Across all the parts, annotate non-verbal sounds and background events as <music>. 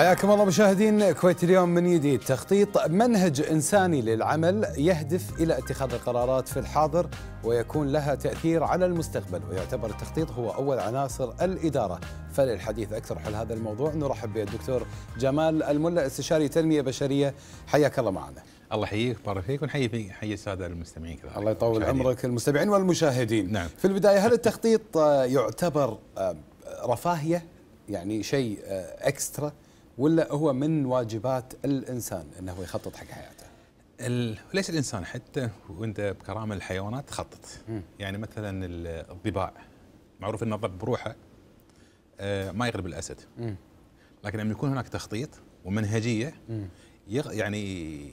حياكم الله مشاهدين كويت اليوم من جديد تخطيط منهج انساني للعمل يهدف الى اتخاذ القرارات في الحاضر ويكون لها تاثير على المستقبل ويعتبر التخطيط هو اول عناصر الاداره فللحديث اكثر حول هذا الموضوع نرحب بالدكتور جمال الملا استشاري تنميه بشريه حياك الله معنا الله يحييك بارك فيك ونحيي في حي الساده المستمعين كذلك الله يطول عمرك المستمعين والمشاهدين نعم. في البدايه هل التخطيط يعتبر رفاهيه يعني شيء اكسترا آه، ولا هو من واجبات الانسان انه هو يخطط حق حياته؟ ليش الانسان حتى وانت بكرامه الحيوانات تخطط يعني مثلا الضباع معروف ان الضب بروحه آه، ما يغلب الاسد لكن لما يكون هناك تخطيط ومنهجيه يعني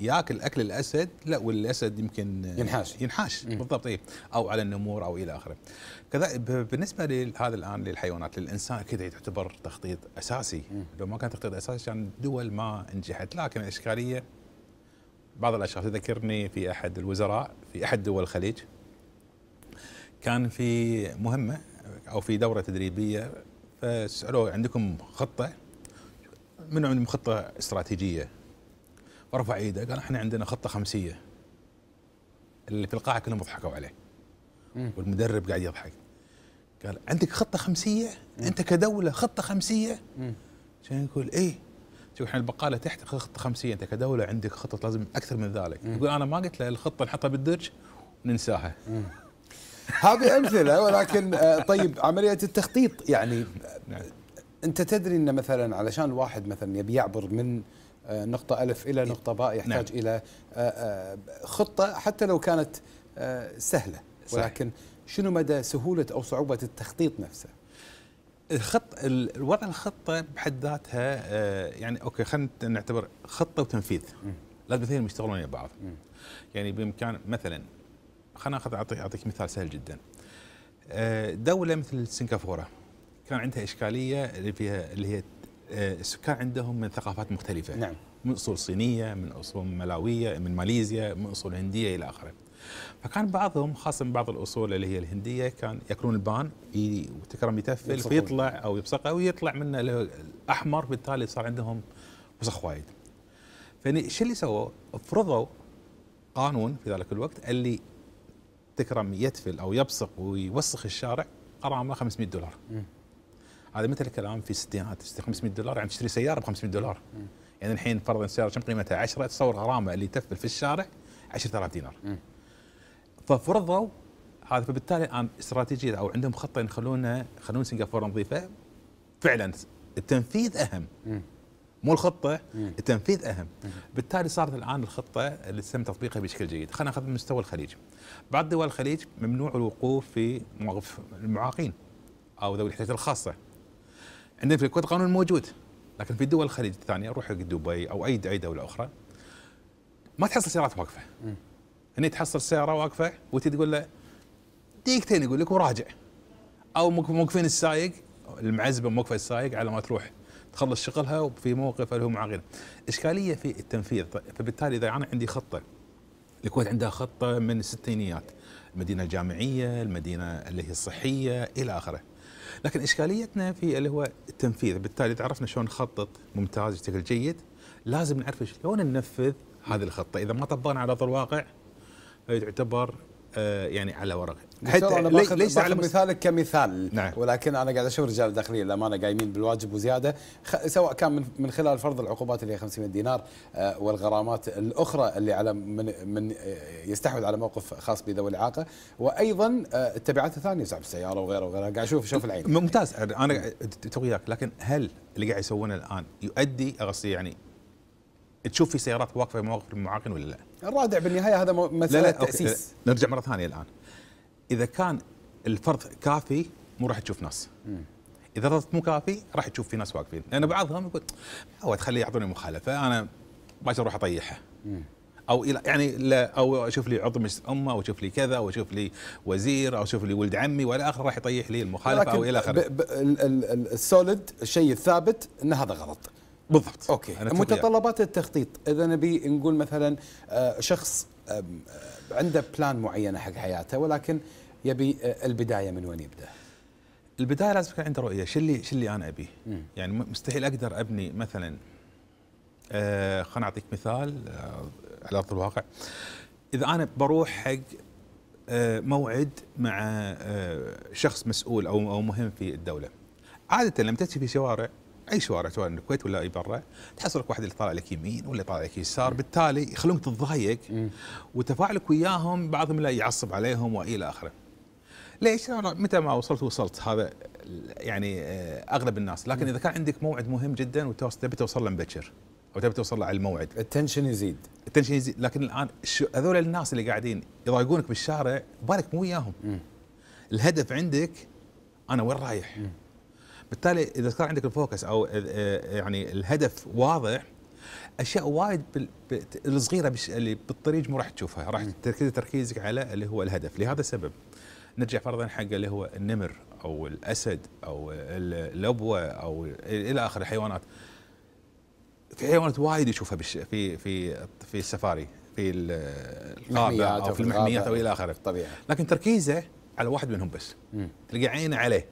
ياكل اكل الاسد لا والاسد يمكن ينحاش ينحاش بالضبط اي او على النمور او الى اخره كذلك بالنسبه لهذا الان للحيوانات للانسان اكيد يعتبر تخطيط اساسي مم. لو ما كان تخطيط اساسي كان الدول ما نجحت لكن الاشكاليه بعض الاشخاص يذكرني في احد الوزراء في احد دول الخليج كان في مهمه او في دوره تدريبيه فسالوه عندكم خطه من عندهم خطه استراتيجيه ورفع ايده قال احنا عندنا خطه خمسيه اللي في القاعه كلهم ضحكوا عليه والمدرب قاعد يضحك قال عندك خطه خمسيه مم. انت كدوله خطه خمسيه عشان يقول ايه شوف احنا البقاله تحت خطه خمسيه انت كدوله عندك خطه لازم اكثر من ذلك يقول انا ما قلت له الخطه نحطها بالدرج وننساها هذه امثله ولكن آه، طيب عمليه التخطيط يعني نعم. انت تدري ان مثلا علشان الواحد مثلا يبي يعبر من آه، نقطة ألف إلى إيه. نقطة باء يحتاج نعم. إلى آه، آه، خطة حتى لو كانت سهلة ولكن شنو مدى سهولة أو صعوبة التخطيط نفسه؟ الخط الوضع الخطة بحد ذاتها يعني أوكي خلينا نعتبر خطة وتنفيذ لازم الاثنين يشتغلون ويا بعض يعني بإمكان مثلا خلينا ناخذ أعطيك مثال سهل جدا دولة مثل سنغافورة كان عندها إشكالية اللي فيها اللي هي آه، السكان عندهم من ثقافات مختلفة نعم. من أصول صينية من أصول ملاوية من ماليزيا من أصول هندية إلى آخره فكان بعضهم خاصة من بعض الأصول اللي هي الهندية كان يأكلون البان وتكرم يتفل فيطلع أو أو ويطلع منه الأحمر بالتالي صار عندهم وسخ وايد فشو شو اللي سووا؟ فرضوا قانون في ذلك الوقت اللي تكرم يتفل أو يبصق ويوسخ الشارع قرامة 500 دولار م. هذا مثل الكلام في الستينات 500 دولار يعني تشتري سياره ب 500 دولار م. يعني الحين فرضا السياره كم قيمتها 10 تصور غرامه اللي تفل في الشارع 10000 دينار ففرضوا هذا فبالتالي الان استراتيجيه او عندهم خطه ان يخلونا يخلون سنغافوره نظيفه فعلا التنفيذ اهم م. مو الخطه التنفيذ اهم بالتالي صارت الان الخطه اللي تم تطبيقها بشكل جيد خلينا ناخذ مستوى الخليج بعض دول الخليج ممنوع الوقوف في مواقف المعاقين او ذوي الاحتياجات الخاصه عندنا في الكويت قانون موجود لكن في دول الخليج الثانيه روح دبي او اي اي دوله اخرى ما تحصل سيارات واقفه هنا تحصل سياره واقفه وتي تقول له دقيقتين يقول لك وراجع او موقفين السايق المعزبه موقفه السايق على ما تروح تخلص شغلها وفي موقف له معاقين اشكاليه في التنفيذ فبالتالي اذا انا عندي خطه الكويت عندها خطه من الستينيات المدينه الجامعيه المدينه اللي هي الصحيه الى اخره لكن اشكاليتنا في اللي هو التنفيذ بالتالي اذا عرفنا شلون نخطط ممتاز بشكل جيد لازم نعرف شلون ننفذ هذه الخطه اذا ما طبقنا على ارض الواقع يعتبر آه، يعني على ورق حتى انا ليش مثالك كمثال نعم. ولكن انا قاعد اشوف رجال الداخليه للامانه قايمين بالواجب وزياده خ... سواء كان من, من خلال فرض العقوبات اللي هي 500 دينار آه والغرامات الاخرى اللي على من, من آه، يستحوذ على موقف خاص بذوي الاعاقه وايضا آه التبعات الثانيه سحب السياره وغيره وغيره قاعد اشوف شوف العين ممتاز انا وياك لكن هل اللي قاعد يسوونه الان يؤدي قصدي يعني تشوف في سيارات واقفه في مواقف المعاقين ولا لا؟ الرادع بالنهايه هذا مساله لا لا تاسيس نرجع مره ثانيه الان اذا كان الفرض كافي مو راح تشوف ناس اذا الفرض مو كافي راح تشوف في ناس واقفين لان بعضهم يقول هو تخليه يعطوني مخالفه انا باكر اروح اطيحه او يعني لا او اشوف لي عضو مجلس امه او اشوف لي كذا او اشوف لي وزير او اشوف لي ولد عمي ولا اخر راح يطيح لي المخالفه او الى اخره السوليد الشيء الثابت ان هذا غلط بالضبط اوكي متطلبات التخطيط اذا نبي نقول مثلا آه، شخص آه، عنده بلان معينه حق حياته ولكن يبي آه، البدايه من وين يبدا؟ البدايه لازم يكون عنده رؤيه، شو اللي شو اللي انا ابيه؟ يعني مستحيل اقدر ابني مثلا آه خليني اعطيك مثال آه على ارض الواقع اذا انا بروح حق آه موعد مع آه شخص مسؤول او او مهم في الدوله عاده لما تاتي في شوارع اي شوارع سواء الكويت ولا اي برا تحصل واحد اللي طالع لك يمين واللي طالع لك يسار بالتالي يخلونك تتضايق وتفاعلك وياهم بعضهم لا يعصب عليهم والى اخره ليش متى ما وصلت وصلت هذا يعني آه، اغلب الناس لكن اذا كان عندك موعد مهم جدا وتبي توصل له مبكر او تبي توصل له على الموعد التنشن يزيد التنشن يزيد لكن الان هذول الناس اللي قاعدين يضايقونك بالشارع بالك مو وياهم الهدف عندك انا وين رايح بالتالي اذا كان عندك الفوكس او آه، آه، يعني الهدف واضح اشياء وايد الصغيره اللي بالطريق مو راح تشوفها راح تركز تركيزك على اللي هو الهدف لهذا السبب نرجع فرضا حق اللي هو النمر او الاسد او اللبوه او الى اخر الحيوانات في حيوانات وايد يشوفها بالش... في في في السفاري في القابه او في المحميات او الى اخره طبيعي لكن تركيزه على واحد منهم بس تلقى عينه عليه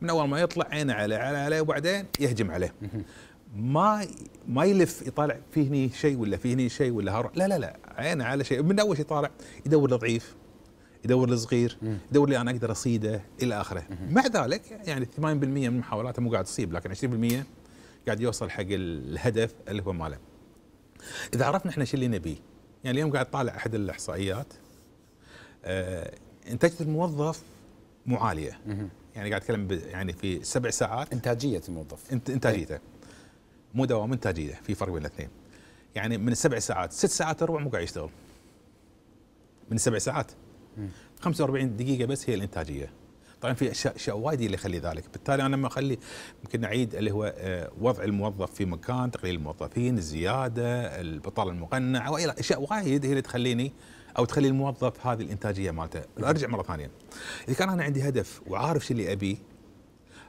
من اول ما يطلع عينه عليه على عليه وبعدين يهجم عليه ما ما يلف يطالع في هني شيء ولا في هني شيء ولا هروح لا لا لا عينه على شيء من اول شيء طالع يدور الضعيف يدور الصغير يدور اللي انا اقدر اصيده الى اخره مع ذلك يعني 80% من محاولاته مو قاعد تصيب لكن 20% قاعد يوصل حق الهدف اللي هو ماله اذا عرفنا احنا شو اللي نبيه يعني اليوم قاعد طالع احد الاحصائيات آه انتاجيه الموظف مو عاليه يعني قاعد اتكلم يعني في سبع ساعات انتاجيه الموظف انت انتاجيته مو دوام انتاجيه في فرق بين الاثنين يعني من السبع ساعات ست ساعات ربع مو قاعد يشتغل من سبع ساعات 45 دقيقه بس هي الانتاجيه طبعا في اشياء اشياء وايد اللي يخلي ذلك بالتالي انا لما اخلي ممكن نعيد اللي هو آه، وضع الموظف في مكان تقليل الموظفين الزياده البطاله المقنعه والى اشياء وايد هي اللي تخليني او تخلي الموظف هذه الانتاجيه مالته ارجع مره ثانيه اذا كان انا عندي هدف وعارف شو اللي ابيه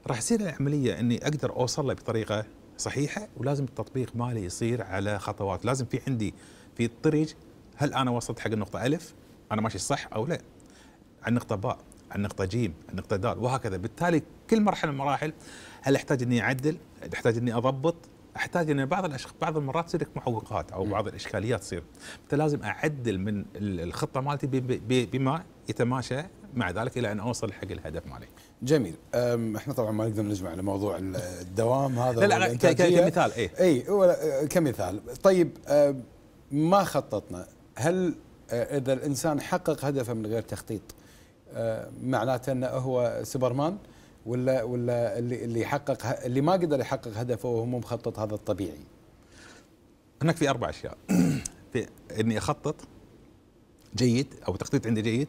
راح يصير العمليه اني اقدر اوصل له بطريقه صحيحه ولازم التطبيق مالي يصير على خطوات لازم في عندي في الطريق هل انا وصلت حق النقطه الف انا ماشي صح او لا عن نقطه باء عن نقطه جيم عن نقطه دال وهكذا بالتالي كل مرحله من المراحل هل احتاج اني اعدل احتاج اني اضبط احتاج ان بعض الأشخ... بعض المرات تصير لك معوقات او بعض الاشكاليات تصير فلازم لازم اعدل من الخطه مالتي بما يتماشى مع ذلك الى ان اوصل حق الهدف مالي. جميل احنا طبعا ما نقدر نجمع على موضوع الدوام هذا لا لا كمثال اي اي كمثال طيب ما خططنا هل آه، اذا الانسان حقق هدفه من غير تخطيط آه، معناته انه هو سوبرمان ولا ولا اللي اللي حقق اللي ما قدر يحقق هدفه وهو مو مخطط هذا الطبيعي هناك في اربع اشياء <coughs> في اني اخطط جيد او تخطيط عندي جيد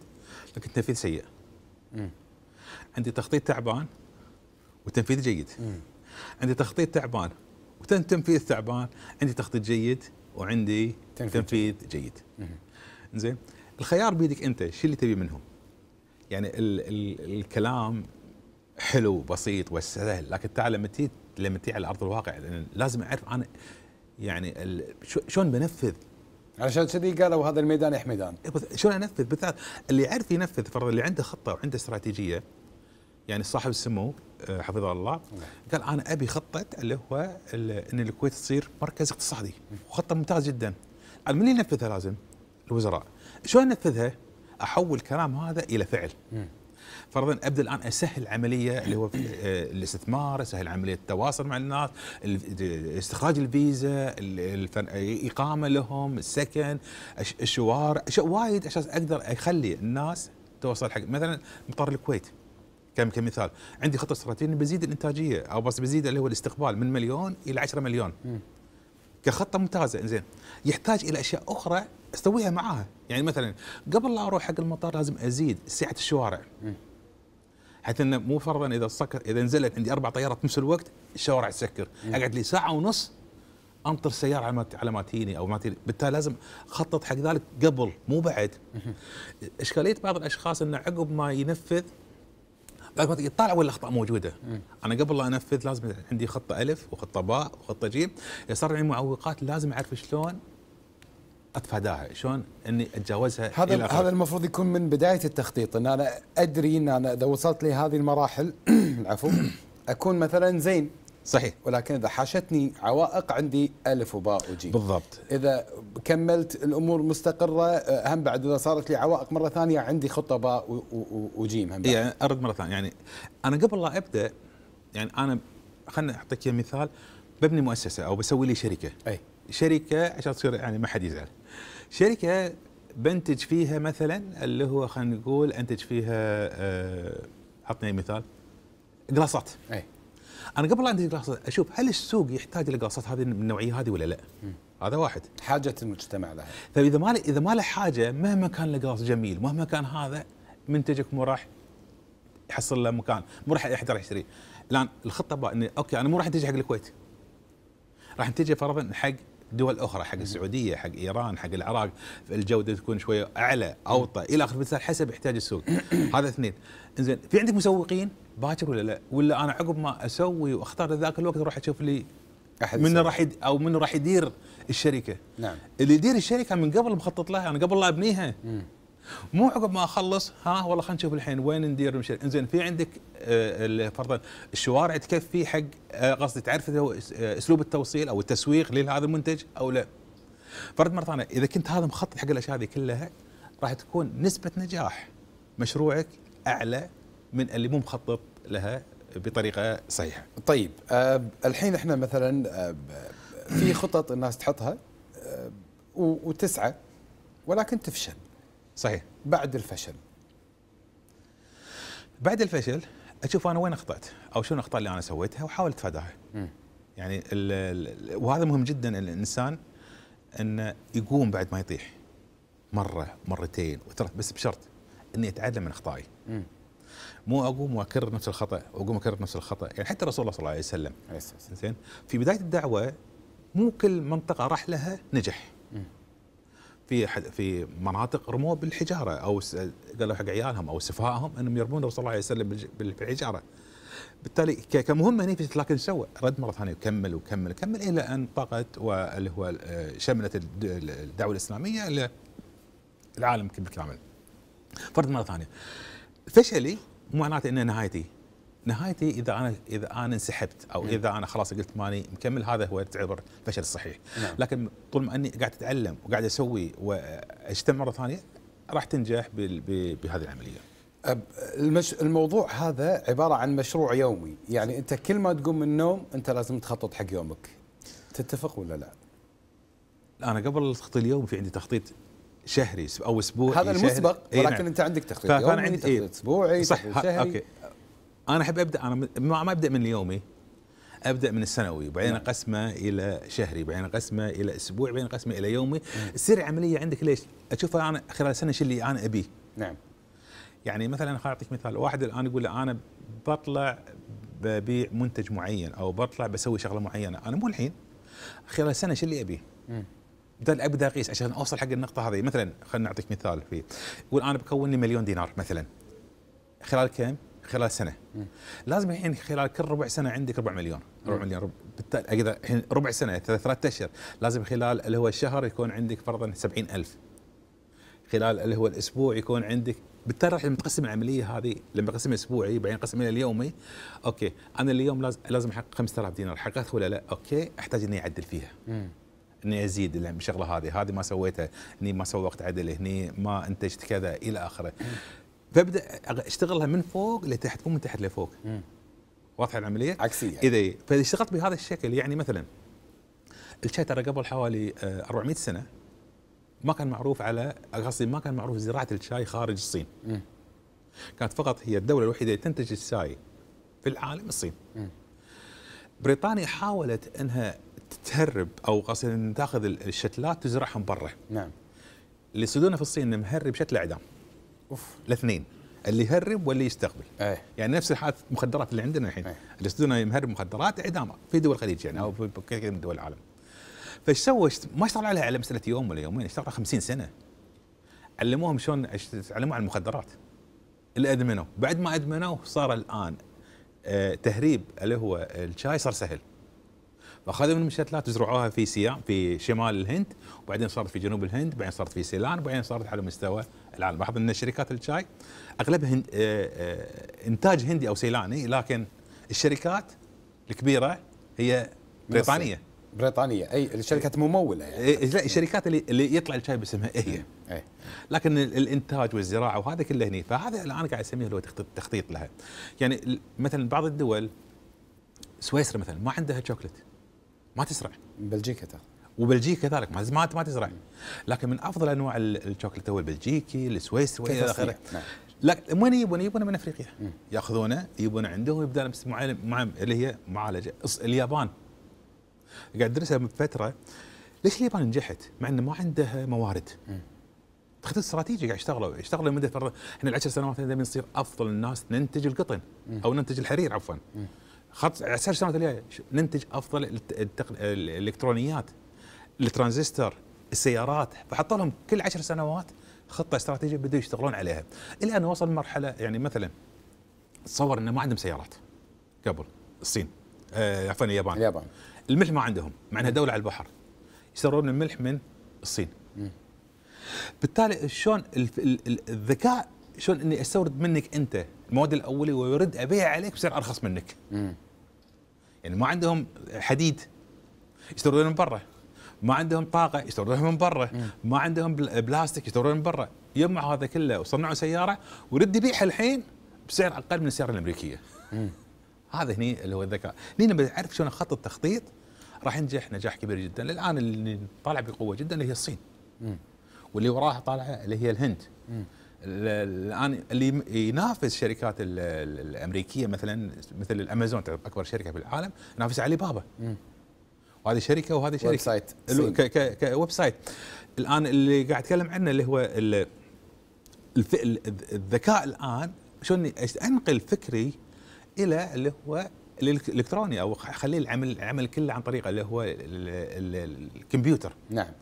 لكن تنفيذ سيء م. عندي تخطيط تعبان وتنفيذ جيد م. عندي تخطيط تعبان وتنفيذ تعبان عندي تخطيط جيد وعندي تنفيذ, تنفيذ جيد, جيد. زين الخيار بيدك انت شو اللي تبي منهم يعني ال ال الكلام حلو بسيط وسهل لكن تعال لما تي لما تي على ارض الواقع لازم اعرف انا يعني شلون بنفذ علشان كذي قالوا هذا الميدان يا حميدان إيه، شلون انفذ بالذات اللي يعرف ينفذ فرض اللي عنده خطه وعنده استراتيجيه يعني صاحب السمو آه، حفظه الله نعم. قال انا ابي خطه اللي هو ان الكويت تصير مركز اقتصادي وخطه ممتازه جدا من اللي ينفذها لازم؟ الوزراء شلون انفذها؟ احول كلام هذا الى فعل فرضا ابدا الان اسهل عمليه اللي هو آه، الاستثمار اسهل عمليه التواصل مع الناس استخراج الفيزا الاقامه لهم السكن الشوارع اشياء وايد عشان اقدر اخلي الناس توصل حق مثلا مطار الكويت كمثال عندي خطه استراتيجيه بزيد الانتاجيه او بس بزيد اللي هو الاستقبال من مليون الى 10 مليون كخطه ممتازه زين يحتاج الى اشياء اخرى اسويها معاها يعني مثلا قبل لا اروح حق المطار لازم ازيد سعه الشوارع حتى انه مو فرضا اذا سكر اذا نزلت عندي اربع طيارات نفس الوقت الشوارع تسكر اقعد لي ساعه ونص انطر سياره على ما على ما تيني او ما تيني بالتالي لازم اخطط حق ذلك قبل مو بعد اشكاليه بعض الاشخاص انه عقب ما ينفذ بعد ما يطالع وين الاخطاء موجوده انا قبل لا انفذ لازم عندي خطه الف وخطه باء وخطه جيم صار عندي معوقات لازم اعرف شلون اتفاداها شلون اني اتجاوزها هذا إلى هذا المفروض يكون من بدايه التخطيط ان انا ادري ان انا اذا وصلت لهذه المراحل <clears throat> العفو <clears throat> اكون مثلا زين صحيح ولكن اذا حاشتني عوائق عندي الف وباء وجيم بالضبط اذا كملت الامور مستقره آه، هم بعد اذا صارت لي عوائق مره ثانيه عندي خطه باء وجيم هم بعد. يعني ارد مره ثانيه يعني انا قبل لا ابدا يعني انا خلني اعطيك مثال ببني مؤسسه او بسوي لي شركه اي شركه عشان تصير يعني ما حد يزعل شركه بنتج فيها مثلا اللي هو خلينا نقول انتج فيها عطني أه مثال قلاصات اي انا قبل لا انتج قلاصات اشوف هل السوق يحتاج القلاصات هذه من النوعيه هذه ولا لا؟ م. هذا واحد حاجه المجتمع لها فاذا طيب ما اذا ما له حاجه مهما كان القلاص جميل مهما كان هذا منتجك مو راح يحصل له مكان مو راح احد راح يشتريه الان الخطه بقى اني اوكي انا مو راح انتج حق الكويت راح انتج فرضا حق دول اخرى حق السعوديه حق ايران حق العراق الجوده تكون شويه اعلى اوطى الى اخره حسب احتياج السوق <coughs> هذا اثنين زين في عندك مسوقين باكر ولا لا ولا انا عقب ما اسوي واختار ذاك الوقت اروح اشوف لي احد من راح او من راح يدير الشركه نعم اللي يدير الشركه من قبل مخطط لها انا قبل لا ابنيها مم. مو عقب ما اخلص ها والله خلينا نشوف الحين وين ندير المشاريع انزين في عندك آه، فرضا الشوارع تكفي حق آه، قصدي تعرف آه، اسلوب التوصيل او التسويق لهذا المنتج او لا فرد مره ثانيه اذا كنت هذا مخطط حق الاشياء هذه كلها راح تكون نسبه نجاح مشروعك اعلى من اللي مو مخطط لها بطريقه صحيحه. طيب أه الحين احنا مثلا في خطط الناس تحطها وتسعى ولكن تفشل. صحيح بعد الفشل بعد الفشل اشوف انا وين اخطات او شنو الاخطاء اللي انا سويتها واحاول اتفاداها يعني الـ الـ وهذا مهم جدا الانسان انه يقوم بعد ما يطيح مره مرتين وثلاث بس بشرط اني اتعلم من اخطائي مو اقوم واكرر نفس الخطا واقوم اكرر نفس الخطا يعني حتى رسول الله صلى الله عليه وسلم زين في بدايه الدعوه مو كل منطقه راح لها نجح في في مناطق رموه بالحجاره او قالوا حق عيالهم او سفهائهم انهم يرمون الرسول صلى الله عليه وسلم بالحجاره. بالتالي كمهمه هنا لكن سوى رد مره ثانيه وكمل وكمل وكمل الى ان طغت واللي هو شملت الدعوه الاسلاميه للعالم العالم بالكامل. فرد مره ثانيه. فشلي مو معناته ان نهايتي نهايتي اذا انا اذا انا انسحبت او نعم. اذا انا خلاص قلت ماني مكمل هذا هو تعتبر فشل صحيح نعم. لكن طول ما اني قاعد اتعلم وقاعد اسوي واجتمع مره ثانيه راح تنجح بهذه العمليه المش... الموضوع هذا عباره عن مشروع يومي يعني انت كل ما تقوم من النوم انت لازم تخطط حق يومك تتفق ولا لا انا قبل التخطيط اليوم في عندي تخطيط شهري او اسبوعي هذا المسبق ولكن إيه نعم. انت عندك تخطيط يومي عندي تخطيط اسبوعي صح تخطيط شهري اوكي انا احب ابدا انا ما ابدا من يومي ابدا من السنوي وبعدين نعم. اقسمه الى شهري بعدين اقسمه الى اسبوع بعدين اقسمه الى يومي نعم. تصير عمليه عندك ليش اشوف انا خلال سنه شو اللي انا ابيه نعم يعني مثلا خليني اعطيك مثال واحد الان يقول انا بطلع ببيع منتج معين او بطلع بسوي شغله معينه انا مو الحين خلال سنه شو اللي ابيه بدل ابدا اقيس عشان اوصل حق النقطه هذه مثلا خلينا نعطيك مثال في يقول انا بكون لي مليون دينار مثلا خلال كم خلال سنه لازم الحين خلال كل ربع سنه عندك ربع مليون ربع مليون بالتالي اقدر الحين ربع سنه ثلاثة اشهر لازم خلال اللي هو الشهر يكون عندك فرضا 70000 خلال اللي هو الاسبوع يكون عندك بالتالي راح تقسم العمليه هذه لما اقسمها اسبوعي بعدين اقسمها اليومي اوكي انا اليوم لازم لازم احقق 5000 دينار حققت ولا لا اوكي احتاج اني اعدل فيها اني ازيد الشغله هذه هذه ما سويتها هني ما سوقت عدل هني ما انتجت كذا الى اخره فابدا اشتغلها من فوق لتحت مو من تحت لفوق واضحه العمليه؟ عكسيه اذا إيه، إيه. فاذا اشتغلت بهذا الشكل يعني مثلا الشاي ترى قبل حوالي 400 آه، سنه ما كان معروف على قصدي ما كان معروف زراعه الشاي خارج الصين. م. كانت فقط هي الدوله الوحيده اللي تنتج الشاي في العالم الصين. م. بريطانيا حاولت انها تهرب او قصدي تاخذ الشتلات تزرعهم برا. نعم. اللي يصيدونه في الصين مهرب شتله اعدام. اوف الاثنين اللي يهرب واللي يستقبل أيه. يعني نفس الحالة المخدرات اللي عندنا الحين أيه. اللي يصدرون يهرب مخدرات اعدامه في دول الخليج يعني او في كثير من دول العالم فايش سوى ما اشتغل عليها على مساله يوم ولا يومين اشتغل 50 سنه علموهم شلون علموا على المخدرات اللي ادمنوا بعد ما ادمنوا صار الان آه تهريب اللي هو الشاي صار سهل فاخذوا من المشتلات وزرعوها في سيام في شمال الهند وبعدين صارت في جنوب الهند بعدين صارت في سيلان وبعدين صارت على مستوى العالم لاحظ ان شركات الشاي اغلبها هند... آه، آه، انتاج هندي او سيلاني لكن الشركات الكبيره هي بريطانيه بريطانيه اي الشركات مموله يعني إيه، إيه، لا الشركات اللي, اللي يطلع الشاي باسمها هي إيه أي. إيه. لكن الانتاج والزراعه وهذا كله هني فهذا اللي انا قاعد اسميه هو تخطيط لها يعني مثلا بعض الدول سويسرا مثلا ما عندها شوكلت ما تسرع بلجيكا ترى وبلجيكا كذلك ما ما تزرع لكن من افضل انواع الشوكولاته هو البلجيكي السويسري الى اخره نعم. لكن وين يبون؟ يبون من افريقيا ياخذونه يبون عنده ويبدا مع اللي هي معالجه اليابان قاعد ادرسها من فتره ليش اليابان نجحت؟ مع انه ما عندها موارد تخطيط استراتيجي قاعد يشتغلوا يشتغلوا لمده فرض احنا العشر سنوات هذه بنصير افضل الناس ننتج القطن او ننتج الحرير عفوا خط عشر سنوات الجايه ننتج افضل الالكترونيات الترانزستور السيارات فحط لهم كل عشر سنوات خطه استراتيجيه بدوا يشتغلون عليها الان وصل مرحله يعني مثلا تصور انه ما عندهم سيارات قبل الصين آه عفوا اليابان اليابان الملح ما عندهم مع انها دوله على البحر يشترون الملح من الصين بالتالي شلون الذكاء شلون اني استورد منك انت المواد الاوليه ويرد ابيع عليك بسعر ارخص منك يعني ما عندهم حديد يشترونه من برا ما عندهم طاقه يستوردونها من برا ما عندهم بلاستيك يستوردونها من برا يجمعوا هذا كله وصنعوا سياره ورد يبيعها الحين بسعر اقل من السياره الامريكيه هذا هني اللي هو الذكاء هني لما تعرف شلون اخطط تخطيط راح ينجح نجاح كبير جدا الان اللي طالع بقوه جدا اللي هي الصين واللي وراها طالعه اللي هي الهند الان اللي ينافس الشركات الامريكيه مثلا مثل الامازون اكبر شركه في العالم ينافس علي بابا وهذه شركه وهذه شركه ويب سايت كويب سايت الان اللي قاعد اتكلم عنه اللي هو الذكاء الان شلون انقل فكري الى اللي هو الالكتروني او خلي العمل العمل كله عن طريقه اللي هو الكمبيوتر نعم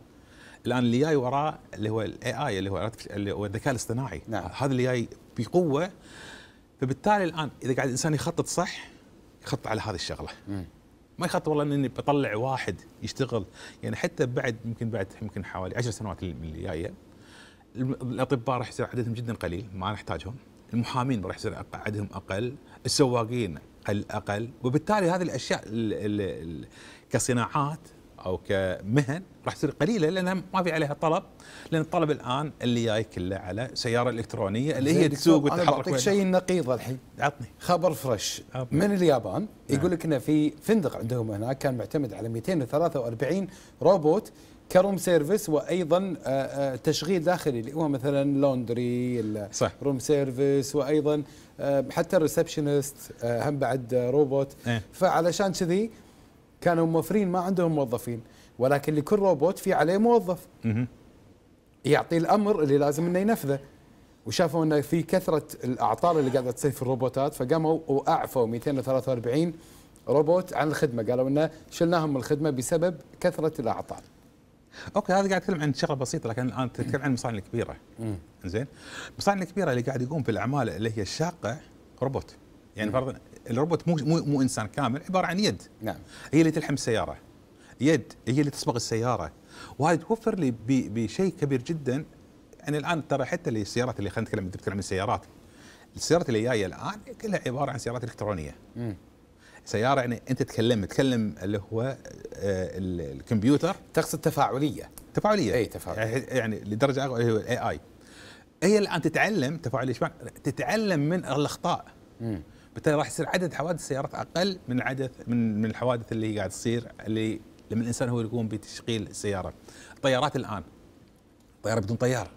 الان اللي جاي وراه اللي هو الاي اي اللي هو اللي هو الذكاء الاصطناعي نعم. هذا اللي جاي بقوه فبالتالي الان اذا قاعد الانسان يخطط صح يخطط على هذه الشغله مم. ما يخطر والله اني بطلع واحد يشتغل يعني حتى بعد يمكن بعد يمكن حوالي 10 سنوات اللي جايه الاطباء راح يصير عددهم جدا قليل ما نحتاجهم المحامين راح يصير عددهم اقل السواقين اقل وبالتالي هذه الاشياء الـ الـ الـ كصناعات او كمهن راح تصير قليله لانها ما في عليها طلب لان الطلب الان اللي جاي كله على سياره الكترونيه اللي هي تسوق وتتحرك انا بعطيك شيء نقيض الحين عطني خبر فريش من اليابان نعم. يقول لك انه في فندق عندهم هناك كان معتمد على 243 روبوت كروم سيرفيس وايضا آه، آه، تشغيل داخلي اللي هو مثلا لوندري صح. روم سيرفيس وايضا حتى الريسبشنست آه، هم بعد روبوت ايه؟ فعلشان كذي كانوا موفرين ما عندهم موظفين ولكن لكل روبوت في عليه موظف يعطي الامر اللي لازم انه ينفذه وشافوا انه في كثره الاعطال اللي قاعده تصير في الروبوتات فقاموا واعفوا 243 روبوت عن الخدمه قالوا انه شلناهم من الخدمه بسبب كثره الاعطال اوكي هذا قاعد اتكلم عن شغله بسيطه لكن الان تتكلم عن المصانع الكبيره زين المصانع الكبيره اللي قاعد يقوم في الاعمال اللي هي الشاقه روبوت يعني فرضا الروبوت مو مو مو انسان كامل عباره عن يد نعم هي اللي تلحم السياره يد هي اللي تصبغ السياره وهذه توفر لي بشيء كبير جدا انا الان ترى حتى السيارات اللي خلينا نتكلم نتكلم عن السيارات السيارات اللي جايه الان كلها عباره عن سيارات الكترونيه مم. سياره يعني انت تكلم تكلم اللي هو آه، الكمبيوتر تقصد تفاعليه تفاعليه اي تفاعليه يعني, يعني لدرجه الاي اي هي الان تتعلم تفاعليه تتعلم من الاخطاء مم. بالتالي راح يصير عدد حوادث السيارات اقل من عدد من من الحوادث اللي قاعد تصير اللي لما الانسان هو يقوم بتشغيل السياره. الطيارات الان طياره بدون طيار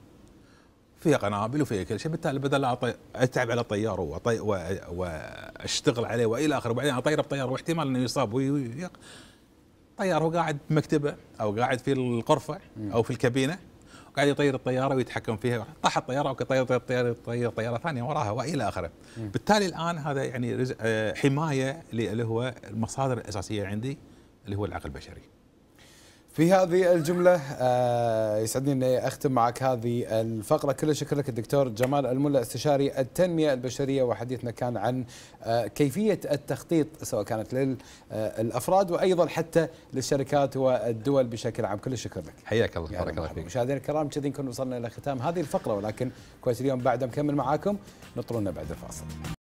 فيها قنابل وفيها كل شيء بالتالي بدل لا اتعب على الطيار واشتغل عليه والى اخره وبعدين اطير بطيار واحتمال انه يصاب طيار هو قاعد بمكتبه او قاعد في الغرفه او في الكابينه قاعد يطير الطياره ويتحكم فيها طاح الطياره اوكي طير طير طير طير طياره ثانيه وراها والى اخره بالتالي الان هذا يعني آه، حمايه اللي هو المصادر الاساسيه عندي اللي هو العقل البشري في هذه الجملة آه، يسعدني أني أختم معك هذه الفقرة كل الشكر لك الدكتور جمال الملا استشاري التنمية البشرية وحديثنا كان عن آه، كيفية التخطيط سواء كانت للأفراد آه، وأيضا حتى للشركات والدول بشكل عام كل الشكر لك حياك الله بارك الله فيك مشاهدينا الكرام كذي نكون وصلنا إلى ختام هذه الفقرة ولكن كويس اليوم بعد مكمل معاكم نطرونا بعد الفاصل